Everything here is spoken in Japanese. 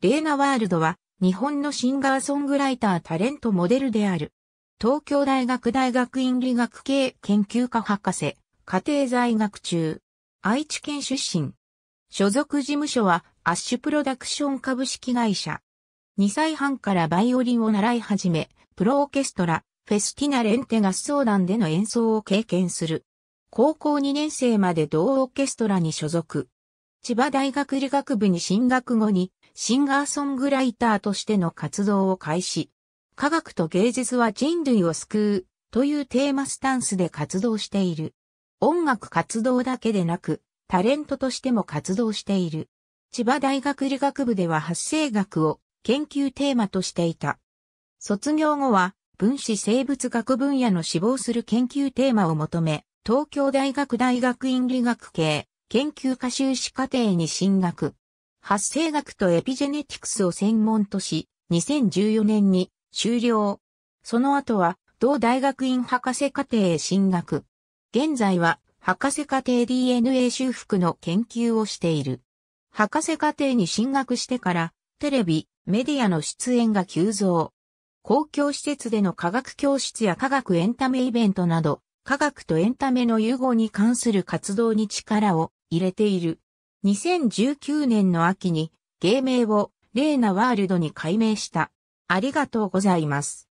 レーナ・ワールドは、日本のシンガーソングライタータレントモデルである。東京大学大学院理学系研究科博士、家庭在学中。愛知県出身。所属事務所は、アッシュプロダクション株式会社。2歳半からバイオリンを習い始め、プロオーケストラ、フェスティナ・レンテ合奏団での演奏を経験する。高校2年生まで同オーケストラに所属。千葉大学理学部に進学後にシンガーソングライターとしての活動を開始。科学と芸術は人類を救うというテーマスタンスで活動している。音楽活動だけでなく、タレントとしても活動している。千葉大学理学部では発生学を研究テーマとしていた。卒業後は分子生物学分野の志望する研究テーマを求め、東京大学大学院理学系研究科修士課程に進学。発生学とエピジェネティクスを専門とし、2014年に終了。その後は、同大学院博士課程へ進学。現在は、博士課程 DNA 修復の研究をしている。博士課程に進学してから、テレビ、メディアの出演が急増。公共施設での科学教室や科学エンタメイベントなど、科学とエンタメの融合に関する活動に力を入れている。2019年の秋に芸名をレーナワールドに改名した。ありがとうございます。